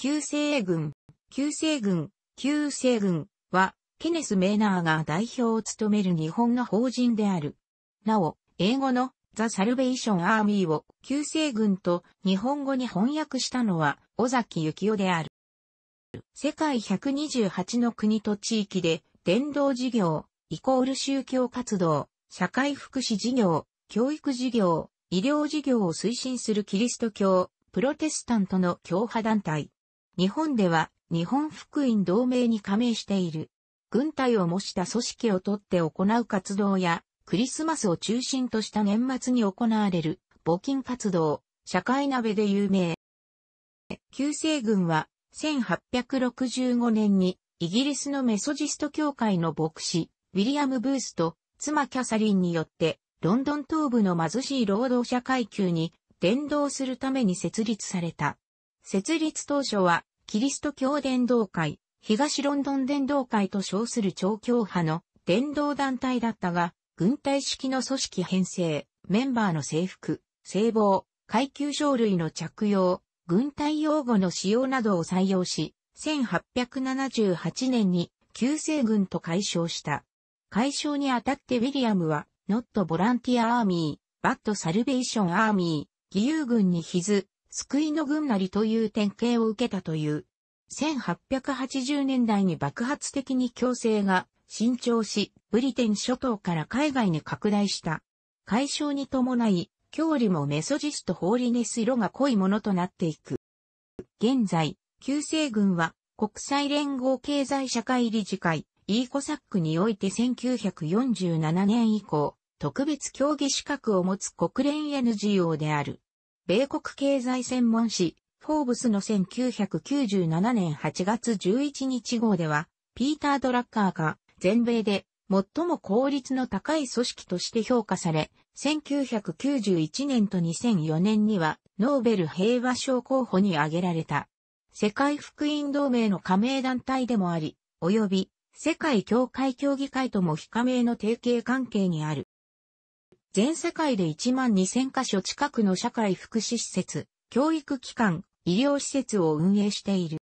旧制軍、旧制軍、旧制軍は、ケネス・メーナーが代表を務める日本の法人である。なお、英語のザ・サルベーション・アーミーを旧制軍と日本語に翻訳したのは尾崎幸雄である。世界128の国と地域で伝道事業、イコール宗教活動、社会福祉事業、教育事業、医療事業を推進するキリスト教、プロテスタントの教派団体。日本では日本福音同盟に加盟している。軍隊を模した組織をとって行う活動や、クリスマスを中心とした年末に行われる募金活動、社会鍋で有名。旧世軍は1865年にイギリスのメソジスト教会の牧師、ウィリアム・ブースと妻キャサリンによってロンドン東部の貧しい労働者階級に伝道するために設立された。設立当初は、キリスト教伝道会、東ロンドン伝道会と称する超教派の伝道団体だったが、軍隊式の組織編成、メンバーの制服、制帽、階級章類の着用、軍隊用語の使用などを採用し、1878年に旧制軍と解消した。解消にあたってウィリアムは、ノットボランティアアーミー、バッドサルベーションアーミー、義勇軍に比ず、救いの軍なりという典型を受けたという。1880年代に爆発的に強制が伸長し、ブリテン諸島から海外に拡大した。解消に伴い、郷里もメソジストホーリネス色が濃いものとなっていく。現在、旧制軍は国際連合経済社会理事会、イーコサックにおいて1947年以降、特別協議資格を持つ国連 NGO である。米国経済専門誌、フォーブスの1997年8月11日号では、ピーター・ドラッカーが全米で最も効率の高い組織として評価され、1991年と2004年にはノーベル平和賞候補に挙げられた。世界福音同盟の加盟団体でもあり、及び世界協会協議会とも非加盟の提携関係にある。全世界で1万2000カ所近くの社会福祉施設、教育機関、医療施設を運営している。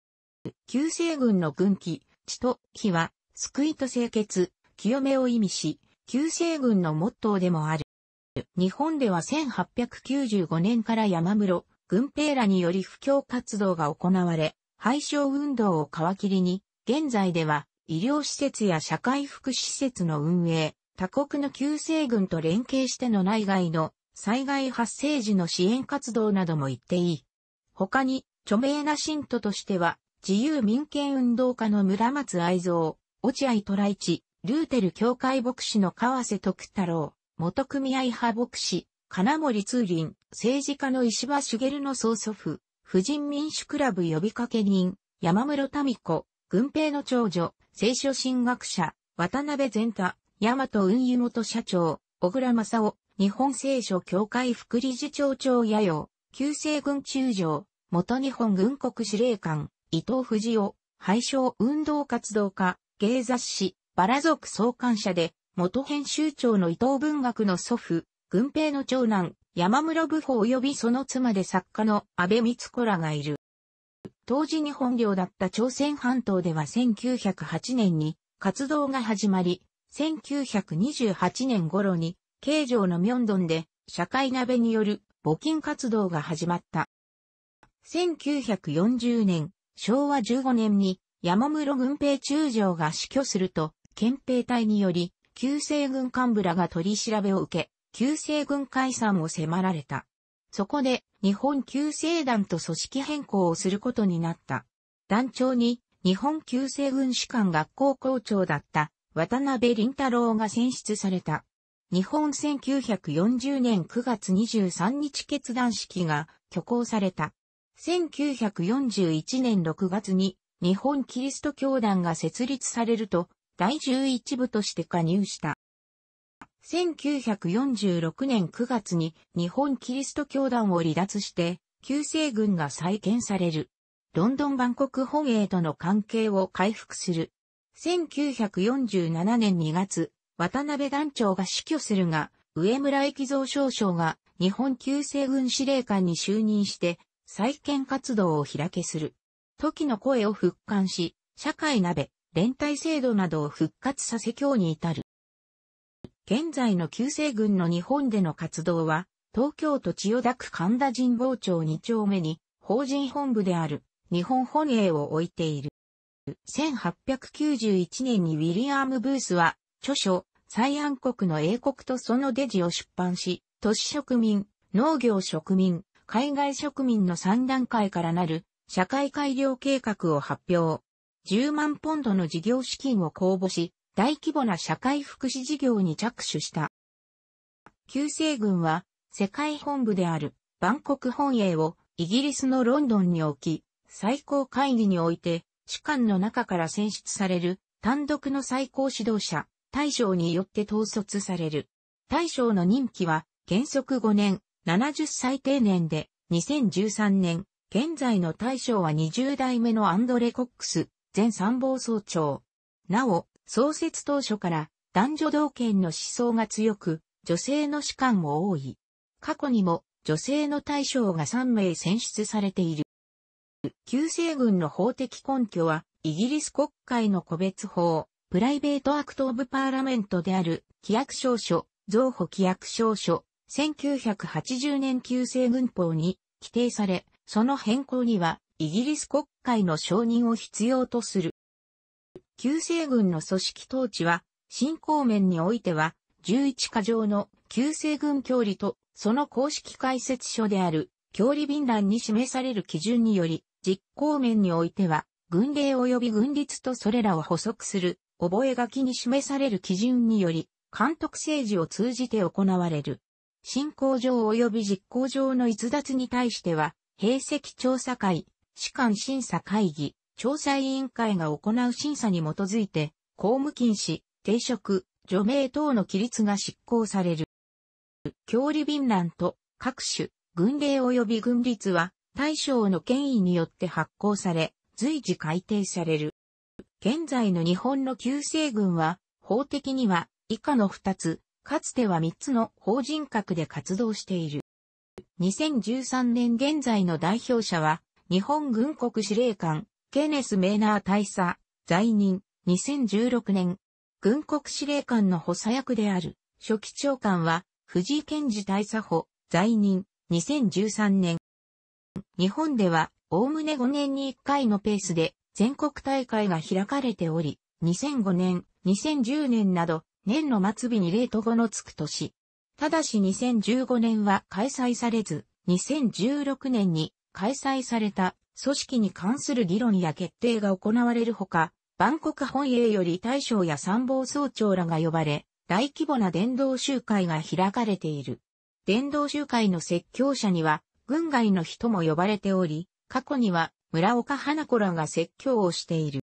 旧西軍の軍旗、地と火は、救いと清潔、清めを意味し、旧西軍のモットーでもある。日本では1895年から山室、軍兵らにより布教活動が行われ、廃止運動を皮切りに、現在では医療施設や社会福祉施設の運営、他国の救世軍と連携しての内外の災害発生時の支援活動なども言っていい。他に、著名な信徒としては、自由民権運動家の村松愛蔵、落合虎一、ルーテル教会牧師の川瀬徳太郎、元組合派牧師、金森通林、政治家の石破茂の曽祖父、婦人民主クラブ呼びかけ人、山室民子、軍兵の長女、聖書神学者、渡辺善太、大和運輸元社長、小倉正夫、日本聖書協会副理事長長野洋、旧西軍中将、元日本軍国司令官、伊藤藤夫、廃将運動活動家、芸雑誌、バラ族創刊者で、元編集長の伊藤文学の祖父、軍兵の長男、山室武法及びその妻で作家の安倍光子らがいる。当時日本領だった朝鮮半島では1908年に活動が始まり、1928年頃に、京城の明洞で、社会鍋による募金活動が始まった。1940年、昭和15年に山室軍兵中将が死去すると、憲兵隊により、旧西軍幹部らが取り調べを受け、旧西軍解散を迫られた。そこで、日本旧西団と組織変更をすることになった。団長に、日本旧西軍士官学校校長だった渡辺林太郎が選出された。日本1940年9月23日決断式が挙行された。1941年6月に日本キリスト教団が設立されると第11部として加入した。1946年9月に日本キリスト教団を離脱して旧制軍が再建される。ロンドン万国本営との関係を回復する。1947年2月、渡辺団長が死去するが、上村駅蔵少将が日本旧制軍司令官に就任して、再建活動を開けする。時の声を復刊し、社会鍋、連帯制度などを復活させ今日に至る。現在の旧制軍の日本での活動は、東京都千代田区神田神保町2丁目に、法人本部である日本本営を置いている。1891年にウィリアム・ブースは、著書、西安国の英国とそのデジを出版し、都市植民、農業植民、海外植民の3段階からなる社会改良計画を発表。10万ポンドの事業資金を公募し、大規模な社会福祉事業に着手した。旧西軍は世界本部であるバンコク本営をイギリスのロンドンに置き、最高会議において士官の中から選出される単独の最高指導者、大将によって統率される。大将の任期は原則5年、70歳定年で、2013年、現在の大将は20代目のアンドレ・コックス、前参謀総長。なお、創設当初から男女同権の思想が強く、女性の士官も多い。過去にも女性の大将が3名選出されている。旧制軍の法的根拠は、イギリス国会の個別法、プライベートアクトオブパーラメントである、規約証書、造法規約証書、1980年旧制軍法に規定され、その変更には、イギリス国会の承認を必要とする。旧制軍の組織統治は、進行面においては、11か条の旧制軍協理と、その公式解説書である、協理便欄に示される基準により、実行面においては、軍令及び軍律とそれらを補足する、覚書に示される基準により、監督政治を通じて行われる。進行上及び実行上の逸脱に対しては、兵籍調査会、士官審査会議、調査委員会が行う審査に基づいて、公務禁止、停職、除名等の規律が執行される。教理便覧と各種、軍令及び軍律は、大将の権威によって発行され、随時改定される。現在の日本の旧制軍は、法的には以下の2つ、かつては3つの法人格で活動している。2013年現在の代表者は、日本軍国司令官、ケネス・メーナー大佐、在任、2016年、軍国司令官の補佐役である、初期長官は、藤井健二大佐補、在任、2013年、日本では、おおむね5年に1回のペースで全国大会が開かれており、2005年、2010年など、年の末日にレート後のつく年。ただし2015年は開催されず、2016年に開催された組織に関する議論や決定が行われるほか、万国本営より大将や参謀総長らが呼ばれ、大規模な伝道集会が開かれている。伝道集会の説教者には、軍外の人も呼ばれており、過去には村岡花子らが説教をしている。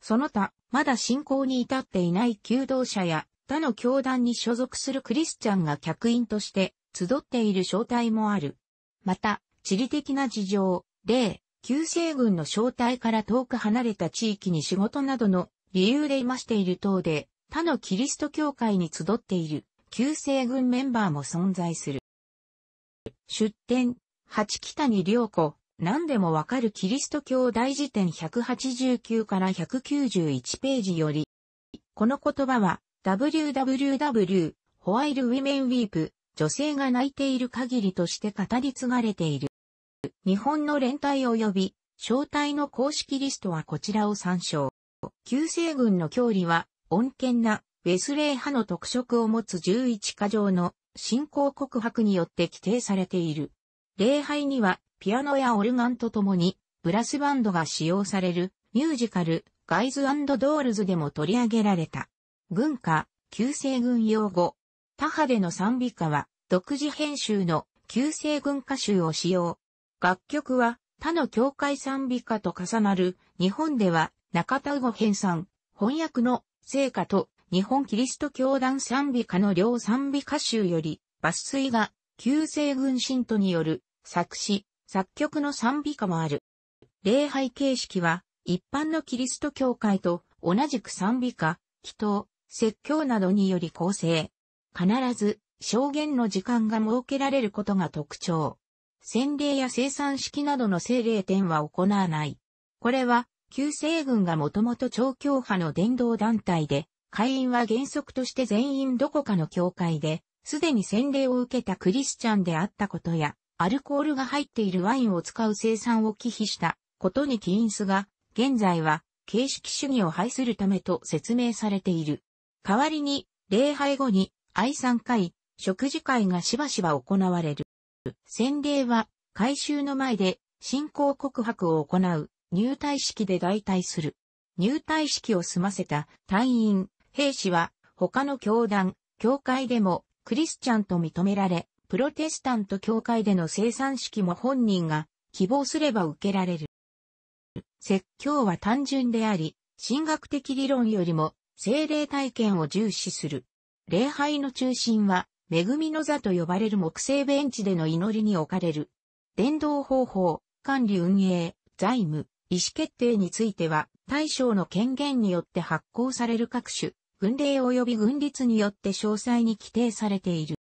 その他、まだ信仰に至っていない求道者や他の教団に所属するクリスチャンが客員として集っている招待もある。また、地理的な事情、例、旧西軍の招待から遠く離れた地域に仕事などの理由でいましている等で、他のキリスト教会に集っている旧西軍メンバーも存在する。出典、八北に良子、何でもわかるキリスト教大辞典189から191ページより、この言葉は www ホワイルウィメンウィープ女性が泣いている限りとして語り継がれている。日本の連帯及び正体の公式リストはこちらを参照。旧西軍の教理は、穏健な、ウェスレー派の特色を持つ11箇条の信仰告白によって規定されている。礼拝にはピアノやオルガンとともにブラスバンドが使用されるミュージカルガイズドールズでも取り上げられた。軍歌、旧制軍用語。他派での賛美歌は独自編集の旧制軍歌集を使用。楽曲は他の教会賛美歌と重なる日本では中田語編纂、翻訳の成果と日本キリスト教団賛美歌の両賛美歌集より、抜粋が、旧西軍信徒による、作詞、作曲の賛美歌もある。礼拝形式は、一般のキリスト教会と同じく賛美歌、祈祷、説教などにより構成。必ず、証言の時間が設けられることが特徴。洗礼や生産式などの聖霊典は行わない。これは、旧世軍がもともと超教派の伝道団体で、会員は原則として全員どこかの教会で、すでに洗礼を受けたクリスチャンであったことや、アルコールが入っているワインを使う生産を忌避したことに起因すが、現在は形式主義を排するためと説明されている。代わりに、礼拝後に愛産会、食事会がしばしば行われる。洗礼は、改修の前で信仰告白を行う、入隊式で代替する。入隊式を済ませた隊員、兵士は他の教団、教会でもクリスチャンと認められ、プロテスタント教会での生産式も本人が希望すれば受けられる。説教は単純であり、神学的理論よりも精霊体験を重視する。礼拝の中心は、恵みの座と呼ばれる木製ベンチでの祈りに置かれる。伝道方法、管理運営、財務、意思決定については、大将の権限によって発行される各種軍令及び軍律によって詳細に規定されている。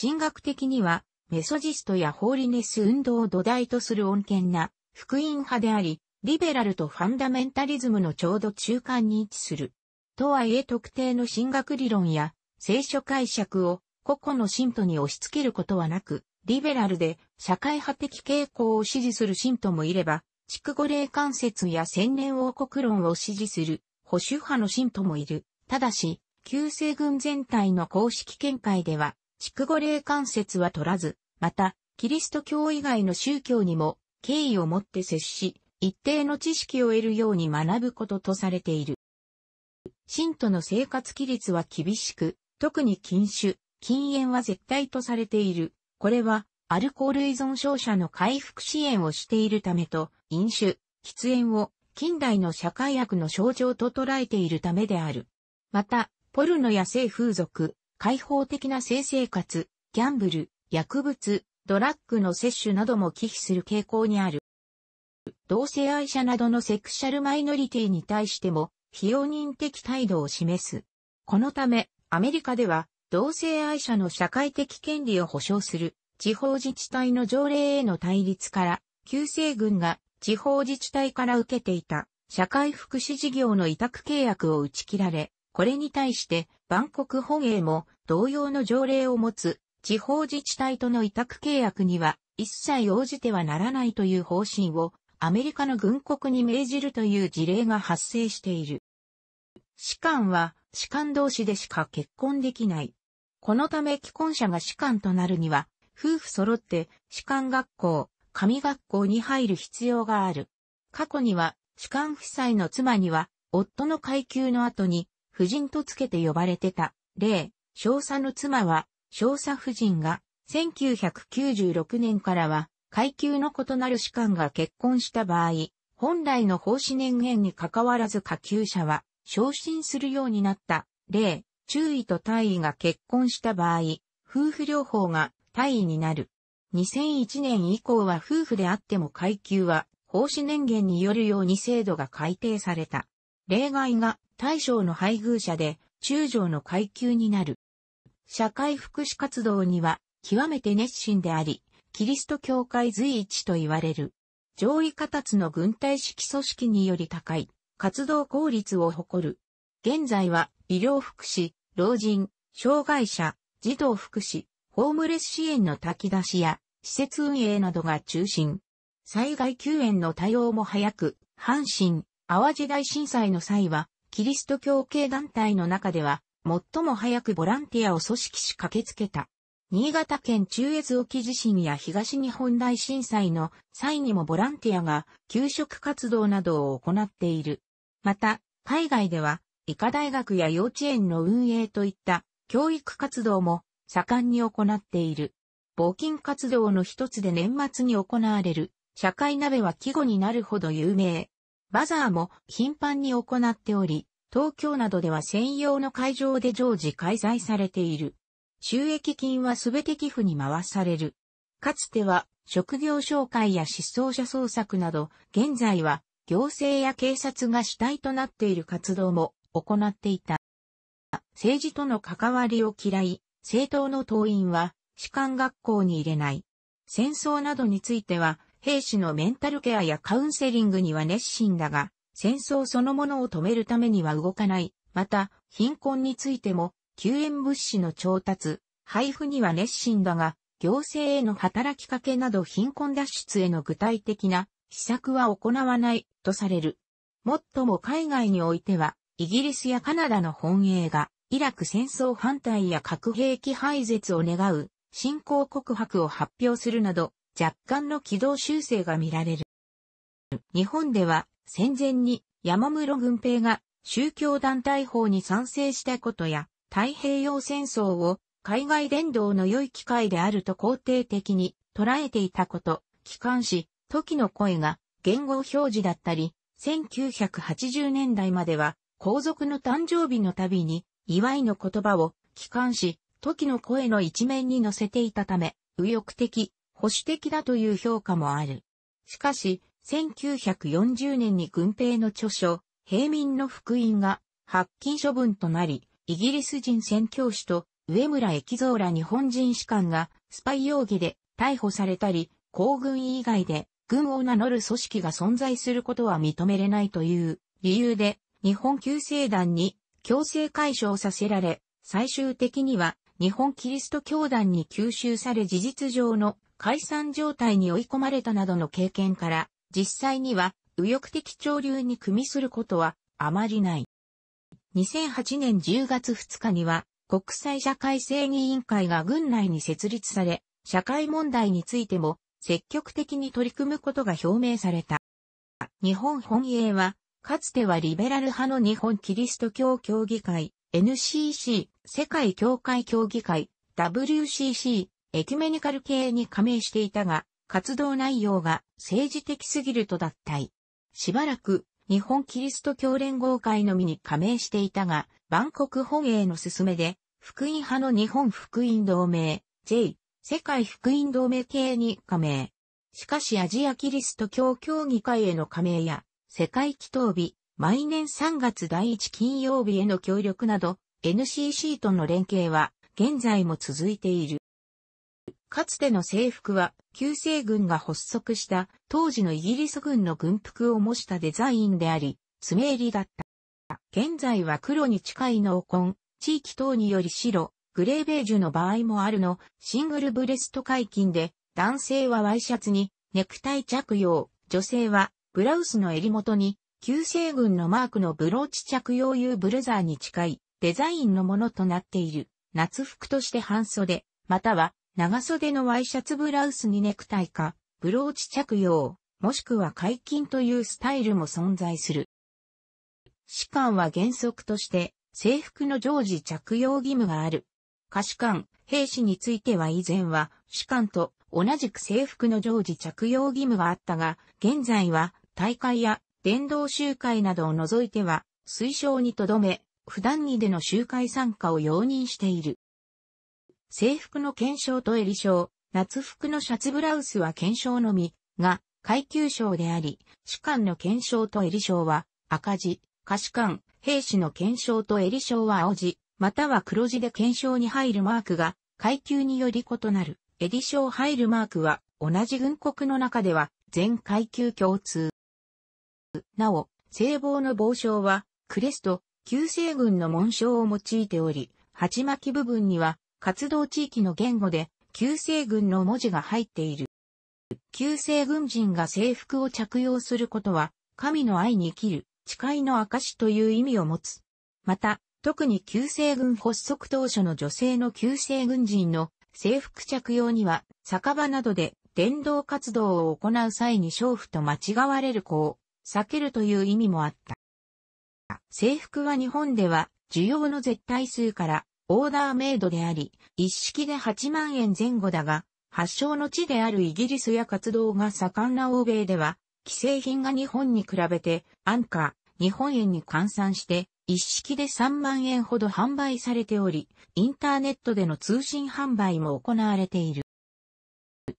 神学的には、メソジストやホーリネス運動を土台とする穏健な福音派であり、リベラルとファンダメンタリズムのちょうど中間に位置する。とはいえ特定の神学理論や聖書解釈を個々の信徒に押し付けることはなく、リベラルで社会派的傾向を支持する信徒もいれば、畜後霊関節や千年王国論を支持する保守派の信徒もいる。ただし、旧西軍全体の公式見解では、筑後霊関節は取らず、また、キリスト教以外の宗教にも敬意を持って接し、一定の知識を得るように学ぶこととされている。信徒の生活規律は厳しく、特に禁酒、禁煙は絶対とされている。これは、アルコール依存症者の回復支援をしているためと、飲酒、喫煙を近代の社会悪の象徴と捉えているためである。また、ポルノや性風俗、開放的な性生活、ギャンブル、薬物、ドラッグの摂取なども忌避する傾向にある。同性愛者などのセクシャルマイノリティに対しても、非容認的態度を示す。このため、アメリカでは、同性愛者の社会的権利を保障する、地方自治体の条例への対立から、旧政軍が地方自治体から受けていた社会福祉事業の委託契約を打ち切られ、これに対して万国本営も同様の条例を持つ地方自治体との委託契約には一切応じてはならないという方針をアメリカの軍国に命じるという事例が発生している。士官は士官同士でしか結婚できない。このため既婚者が士官となるには、夫婦揃って士官学校、神学校に入る必要がある。過去には、主官夫妻の妻には、夫の階級の後に、夫人とつけて呼ばれてた。例、少佐の妻は、少佐夫人が、1996年からは、階級の異なる士官が結婚した場合、本来の奉仕年限に関わらず下級者は、昇進するようになった。例、中尉と大尉が結婚した場合、夫婦両方が大尉になる。2001年以降は夫婦であっても階級は、奉仕年限によるように制度が改定された。例外が大将の配偶者で中将の階級になる。社会福祉活動には極めて熱心であり、キリスト教会随一と言われる。上位達の軍隊式組織により高い活動効率を誇る。現在は医療福祉、老人、障害者、児童福祉、ホームレス支援の炊き出しや、施設運営などが中心。災害救援の対応も早く、阪神、淡路大震災の際は、キリスト教系団体の中では、最も早くボランティアを組織し駆けつけた。新潟県中越沖地震や東日本大震災の際にもボランティアが給食活動などを行っている。また、海外では、医科大学や幼稚園の運営といった教育活動も盛んに行っている。募金活動の一つで年末に行われる、社会鍋は季語になるほど有名。バザーも頻繁に行っており、東京などでは専用の会場で常時開催されている。収益金はすべて寄付に回される。かつては職業紹介や失踪者捜索など、現在は行政や警察が主体となっている活動も行っていた。政治との関わりを嫌い、政党の党員は士官学校に入れない。戦争などについては、兵士のメンタルケアやカウンセリングには熱心だが、戦争そのものを止めるためには動かない。また、貧困についても、救援物資の調達、配布には熱心だが、行政への働きかけなど貧困脱出への具体的な施策は行わないとされる。もっとも海外においては、イギリスやカナダの本営がイラク戦争反対や核兵器廃絶を願う、侵攻告白を発表するなど、若干の軌道修正が見られる。日本では、戦前に山室軍兵が宗教団体法に賛成したことや、太平洋戦争を海外伝道の良い機会であると肯定的に捉えていたこと、機関し、時の声が言語表示だったり、1980年代までは皇族の誕生日のたびに祝いの言葉を、帰還し、時の声の一面に乗せていたため、右翼的、保守的だという評価もある。しかし、1940年に軍兵の著書、平民の福音が発禁処分となり、イギリス人宣教師と上村駅蔵ら日本人士官がスパイ容疑で逮捕されたり、皇軍以外で軍を名乗る組織が存在することは認めれないという理由で、日本旧制団に強制解消させられ、最終的には日本キリスト教団に吸収され事実上の解散状態に追い込まれたなどの経験から、実際には右翼的潮流に組みすることはあまりない。2008年10月2日には、国際社会正義委員会が軍内に設立され、社会問題についても積極的に取り組むことが表明された。日本本営はかつてはリベラル派の日本キリスト教協議会、NCC、世界教会協議会、WCC、エキュメニカル系に加盟していたが、活動内容が政治的すぎると脱退。しばらく、日本キリスト教連合会のみに加盟していたが、万国本営の勧めで、福音派の日本福音同盟、J、世界福音同盟系に加盟。しかしアジアキリスト教協議会への加盟や、世界祈祷日、毎年3月第1金曜日への協力など、NCC との連携は、現在も続いている。かつての制服は、旧制軍が発足した当時のイギリス軍の軍服を模したデザインであり、爪入りだった。現在は黒に近い濃紺、地域等により白、グレーベージュの場合もあるの、シングルブレスト解禁で、男性はワイシャツにネクタイ着用、女性はブラウスの襟元に、旧西軍のマークのブローチ着用 U ブレザーに近いデザインのものとなっている。夏服として半袖、または長袖のワイシャツブラウスにネクタイか、ブローチ着用、もしくは解禁というスタイルも存在する。士官は原則として制服の常時着用義務がある。可士官、兵士については以前は士官と同じく制服の常時着用義務はあったが、現在は大会や伝道集会などを除いては推奨にとどめ、普段着での集会参加を容認している。制服の検証と襟章、夏服のシャツブラウスは検証のみが階級章であり、士官の検証と襟章は赤字、下士官、兵士の検証と襟章は青字、または黒字で検証に入るマークが階級により異なる。エディショー・ハイルマークは、同じ軍国の中では、全階級共通。なお、聖望の傍章は、クレスト、旧西軍の紋章を用いており、鉢巻き部分には、活動地域の言語で、旧西軍の文字が入っている。旧西軍人が制服を着用することは、神の愛に生きる、誓いの証という意味を持つ。また、特に旧西軍発足当初の女性の旧西軍人の制服着用には、酒場などで伝道活動を行う際に娼婦と間違われる子を避けるという意味もあった。制服は日本では需要の絶対数からオーダーメイドであり、一式で8万円前後だが、発祥の地であるイギリスや活動が盛んな欧米では、既製品が日本に比べて安価、日本円に換算して一式で3万円ほど販売されており、インターネットでの通信販売も行われている。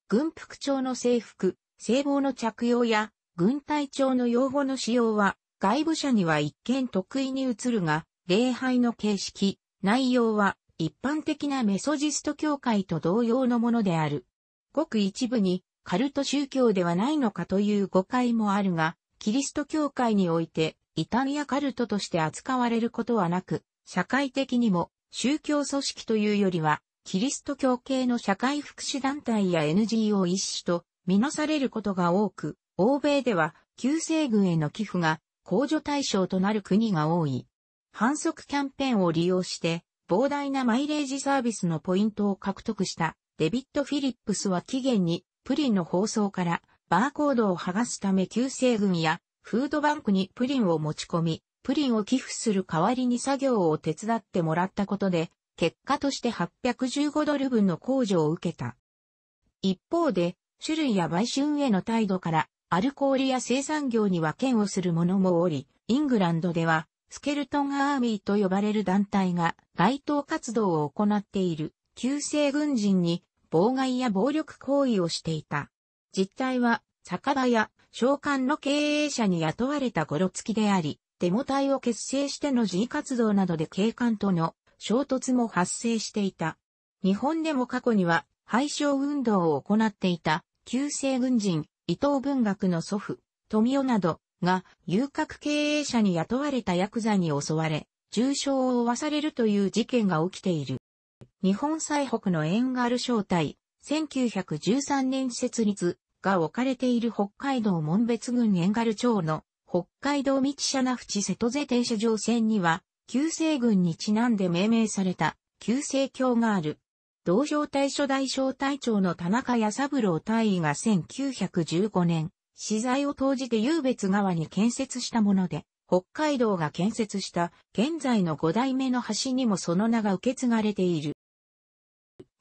軍服調の制服、制帽の着用や、軍隊長の用語の使用は、外部者には一見得意に移るが、礼拝の形式、内容は、一般的なメソジスト教会と同様のものである。ごく一部に、カルト宗教ではないのかという誤解もあるが、キリスト教会において、イタリアカルトとして扱われることはなく、社会的にも宗教組織というよりは、キリスト教系の社会福祉団体や NGO 一種とみなされることが多く、欧米では救世軍への寄付が控除対象となる国が多い。反則キャンペーンを利用して、膨大なマイレージサービスのポイントを獲得したデビッド・フィリップスは期限にプリンの放送からバーコードを剥がすため救世軍やフードバンクにプリンを持ち込み、プリンを寄付する代わりに作業を手伝ってもらったことで、結果として815ドル分の控除を受けた。一方で、種類や売春への態度から、アルコールや生産業には嫌悪する者もおり、イングランドでは、スケルトンアーミーと呼ばれる団体が街頭活動を行っている旧制軍人に妨害や暴力行為をしていた。実態は酒場や召喚の経営者に雇われた頃付きであり、デモ隊を結成しての自活動などで警官との衝突も発生していた。日本でも過去には廃商運動を行っていた旧西軍人伊藤文学の祖父、富雄などが遊郭経営者に雇われたヤクザに襲われ、重傷を負わされるという事件が起きている。日本最北のエンガル小隊、1913年設立、が置かれている北海道門別郡遠軽町の北海道道社那淵瀬戸瀬停車場線には、旧西郡にちなんで命名された旧西橋がある。同省隊初代小隊長の田中弥三郎大尉が1915年、資材を投じて湧別川に建設したもので、北海道が建設した現在の五代目の橋にもその名が受け継がれている。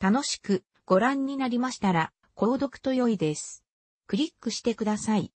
楽しくご覧になりましたら、購読と良いです。クリックしてください。